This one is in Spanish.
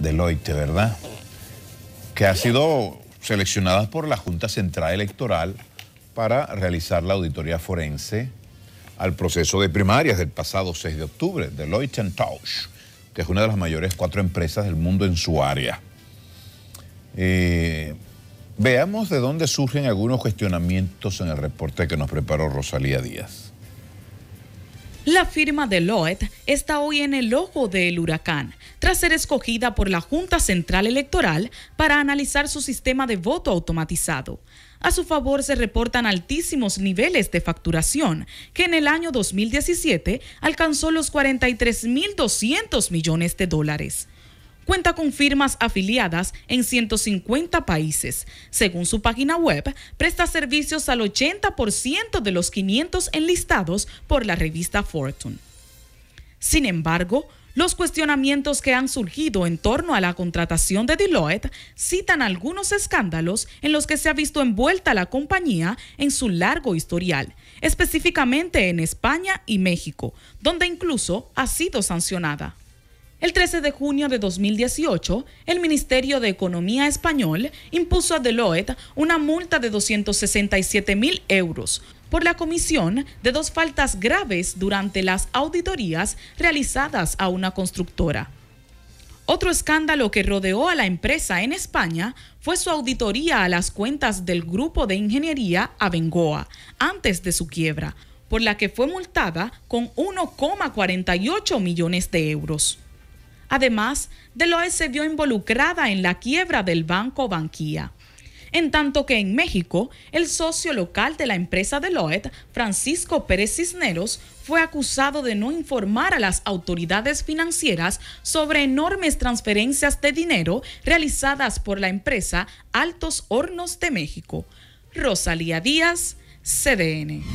Deloitte, ¿verdad? Que ha sido seleccionada por la Junta Central Electoral para realizar la auditoría forense al proceso de primarias del pasado 6 de octubre, Deloitte Touch, que es una de las mayores cuatro empresas del mundo en su área. Eh, veamos de dónde surgen algunos cuestionamientos en el reporte que nos preparó Rosalía Díaz. La firma de Lloyd está hoy en el ojo del huracán, tras ser escogida por la Junta Central Electoral para analizar su sistema de voto automatizado. A su favor se reportan altísimos niveles de facturación, que en el año 2017 alcanzó los 43.200 millones de dólares cuenta con firmas afiliadas en 150 países. Según su página web, presta servicios al 80% de los 500 enlistados por la revista Fortune. Sin embargo, los cuestionamientos que han surgido en torno a la contratación de Deloitte citan algunos escándalos en los que se ha visto envuelta la compañía en su largo historial, específicamente en España y México, donde incluso ha sido sancionada. El 13 de junio de 2018, el Ministerio de Economía español impuso a Deloitte una multa de 267 mil euros por la comisión de dos faltas graves durante las auditorías realizadas a una constructora. Otro escándalo que rodeó a la empresa en España fue su auditoría a las cuentas del grupo de ingeniería Abengoa, antes de su quiebra, por la que fue multada con 1,48 millones de euros. Además, Deloitte se vio involucrada en la quiebra del banco Banquía. En tanto que en México, el socio local de la empresa Deloitte, Francisco Pérez Cisneros, fue acusado de no informar a las autoridades financieras sobre enormes transferencias de dinero realizadas por la empresa Altos Hornos de México. Rosalía Díaz, CDN.